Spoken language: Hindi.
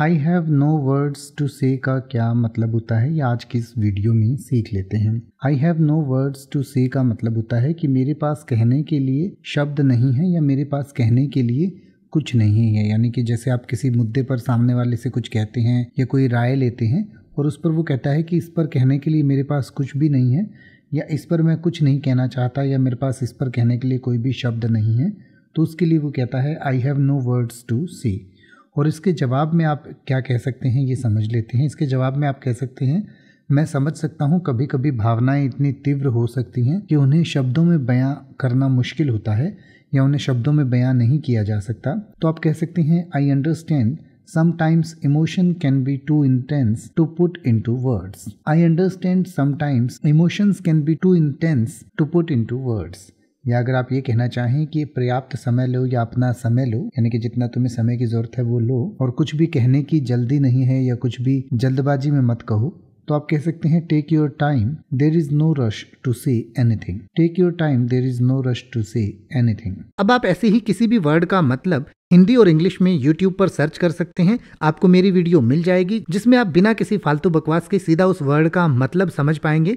I have no words to say का क्या मतलब होता है ये आज की इस वीडियो में सीख लेते हैं I have no words to say का मतलब होता है कि मेरे पास कहने के लिए शब्द नहीं है या मेरे पास कहने के लिए कुछ नहीं है यानी कि जैसे आप किसी मुद्दे पर सामने वाले से कुछ कहते हैं या कोई राय लेते हैं और उस पर वो कहता है कि इस पर कहने के लिए मेरे पास कुछ भी नहीं है या इस पर मैं कुछ नहीं कहना चाहता या मेरे पास इस पर कहने के लिए कोई भी शब्द नहीं है तो उसके लिए वो कहता है I have no words to say और इसके जवाब में आप क्या कह सकते हैं ये समझ लेते हैं इसके जवाब में आप कह सकते हैं मैं समझ सकता हूँ कभी कभी भावनाएं इतनी तीव्र हो सकती हैं कि उन्हें शब्दों में बयां करना मुश्किल होता है या उन्हें शब्दों में बयां नहीं किया जा सकता तो आप कह सकते हैं I understand sometimes emotion can be टू intense टू put into words i understand emotions can be too intense to put into words या अगर आप ये कहना चाहें कि पर्याप्त समय लो या अपना समय लो यानी कि जितना तुम्हें समय की ज़रूरत है वो लो और कुछ भी कहने की जल्दी नहीं है या कुछ भी जल्दबाजी में मत कहो तो आप कह सकते हैं take your time there is no rush to say anything take your time there is no rush to say anything अब आप ऐसे ही किसी भी वर्ड का मतलब हिंदी और इंग्लिश में यूट्यूब पर सर्च कर सकते हैं आपको मेरी वीडियो मिल जाएगी जिसमें आप बिना किसी फालतू बकवास के सीधा उस वर्ड का मतलब समझ पाएंगे